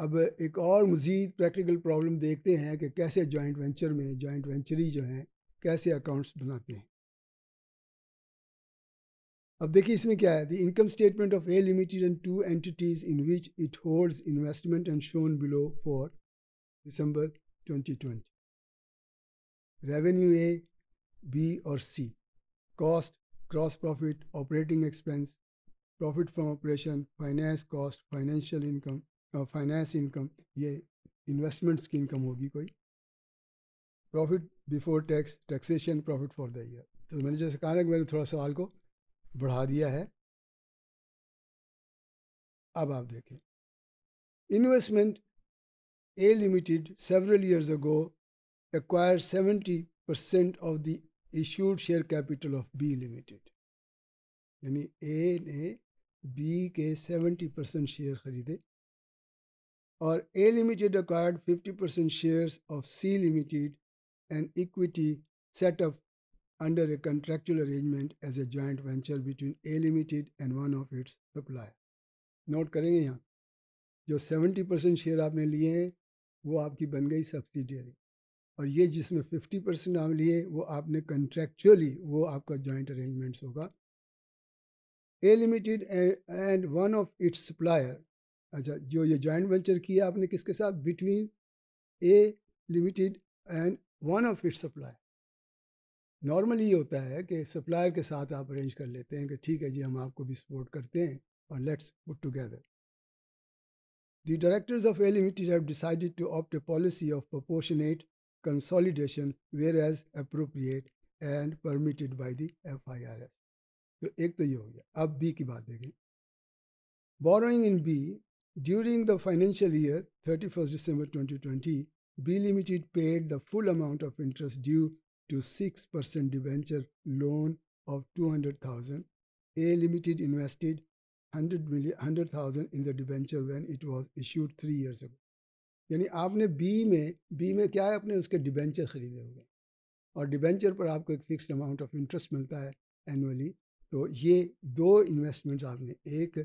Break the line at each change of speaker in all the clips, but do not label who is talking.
अब एक और मज़ीद प्रैक्टिकल प्रॉब्लम देखते हैं कि कैसे जॉइंट वेंचर में जॉइंट वेंचरी जो हैं कैसे अकाउंट्स बनाते हैं अब देखिए इसमें क्या है the income statement of A limited and two entities in which it holds investment and shown below for December 2020 revenue A B और C cost gross profit operating expense profit from operation finance cost financial income finance income ये investments की income होगी कोई profit before tax taxation profit for the year तो मैंने जैसे कहा ना कि मैंने थोड़ा सवाल को बढ़ा दिया है अब आप देखें investment A limited several years ago acquire seventy percent of the issued share capital of B limited यानी ए ने बी के सेवेंटी परसेंट शेयर खरीदे or A Limited acquired 50% shares of C Limited, an equity set up under a contractual arrangement as a joint venture between A Limited and one of its suppliers. Note करेंगे यहाँ जो 70 percent share आपने लिए हैं वो आपकी बन गई सब्सिडियरी और ये जिसमें 50 परसेंट आप लिए वो आपने कंट्रेक्चुअली वो आपका जॉइंट अरेंजमेंट्स होगा A limited and one of its supplier अच्छा जो ये जॉइंट वेंचर किया आपने किसके साथ between A limited and one of it supplier normally ये होता है कि सप्लायर के साथ आप अरेंज कर लेते हैं कि ठीक है जी हम आपको भी सपोर्ट करते हैं और let's put together the directors of A limited have decided to opt a policy of proportionate consolidation where as appropriate and permitted by the F I R S तो एक तो ये हो गया अब बी की बात देखें borrowing in B During the financial year 31st December 2020, B Limited paid the full amount of interest due to 6% debenture loan of 200,000. A Limited invested 100,000 in the debenture when it was issued three years ago. यानी आपने B में B में क्या है आपने उसके debenture ख़रीदे हुए और डिबेंचर पर आपको एक फिक्स्ड अमाउंट ऑफ इंटरेस्ट मिलता है एनुअली तो ये दो इन्वेस्टमेंट्स आपने एक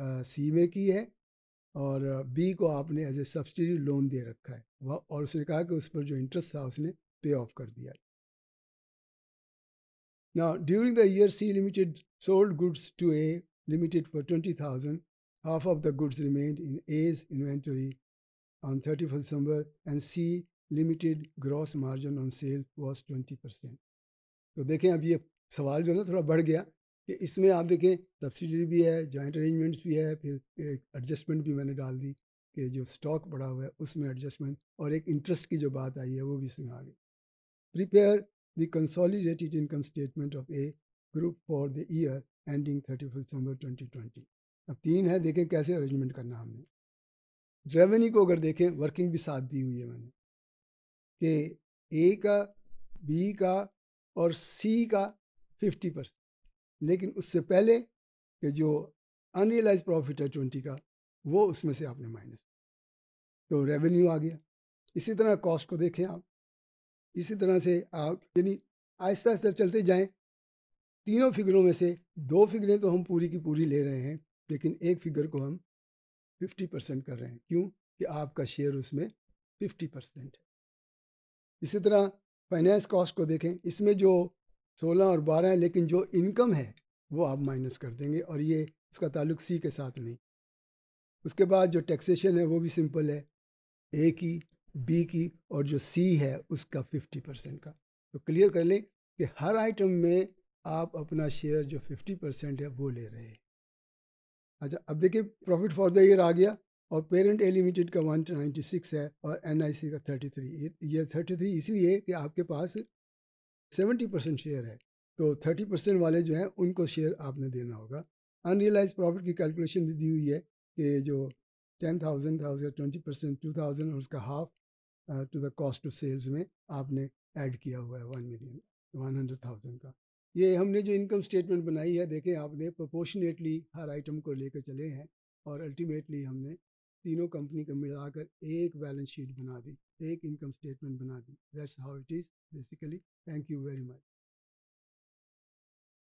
आ, सी में की है और बी को आपने एज ए सब्सिडी लोन दे रखा है वह और उसने कहा कि उस पर जो इंटरेस्ट था उसने पे ऑफ कर दिया है ना during the year C limited sold goods to A limited for twenty thousand half of the goods remain in as inventory on thirty first December and C limited gross margin on sale was twenty percent तो देखें अब ये सवाल जो है ना थोड़ा बढ़ गया इसमें आप देखें सब्सिडी भी है जॉइंट अरेंजमेंट्स भी है फिर एडजस्टमेंट भी मैंने डाल दी कि जो स्टॉक बढ़ा हुआ है उसमें एडजस्टमेंट और एक इंटरेस्ट की जो बात आई है वो भी इसमें आ गई prepare the consolidated income statement of A group for the year ending thirty first December twenty twenty अब तीन है देखें कैसे अरेंजमेंट करना हमने रेवेन्यू को अगर देखें वर्किंग भी साथ दी हुई है मैंने कि ए का बी का और सी का फिफ्टी परसेंट लेकिन उससे पहले कि जो अनरियलाइज प्रॉफिट है ट्वेंटी का वो उसमें से आपने माइनस तो रेवेन्यू आ गया इसी तरह कॉस्ट को देखें आप इसी तरह से आप यानी आहिस्ता आहिस्ता चलते जाएं तीनों फिगरों में से दो फिगरें तो हम पूरी की पूरी ले रहे हैं लेकिन एक फिगर को हम फिफ्टी परसेंट कर रहे हैं क्यों कि आपका शेयर उसमें फिफ्टी परसेंट है इसी तरह फाइनेंस कॉस्ट को देखें इसमें जो सोलह और बारह है लेकिन जो इनकम है वो आप माइनस कर देंगे और ये उसका ताल्लुक सी के साथ नहीं उसके बाद जो टैक्सेशन है वो भी सिंपल है ए की बी की और जो सी है उसका फिफ्टी परसेंट का तो क्लियर कर लें कि हर आइटम में आप अपना शेयर जो फिफ्टी परसेंट है वो ले रहे हैं अच्छा अब देखिए प्रॉफिट फॉर द ईयर आ गया और पेरेंट ए लिमिटेड का वन नाइन्टी सिक्स है और एन आई सी का थर्टी थ्री ये थर्टी थ्री इसलिए कि आपके पास सेवेंटी परसेंट शेयर है तो थर्टी परसेंट वाले जो हैं उनको शेयर आपने देना होगा अनरियलाइज प्रॉफिट की कैलकुलेशन भी दी हुई है कि जो टेन थाउजेंड था उसका ट्वेंटी परसेंट टू थाउजेंड और उसका half to the cost of sales में आपने ऐड किया हुआ है one million one hundred thousand का ये हमने जो इनकम स्टेटमेंट बनाई है देखें आपने प्रोपोर्शनेटली हर आइटम को लेकर चले हैं और अल्टीमेटली हमने तीनों कंपनी को मिलाकर एक बैलेंस शीट बना दी एक इनकम स्टेटमेंट बना दी that's how it is basically thank you very much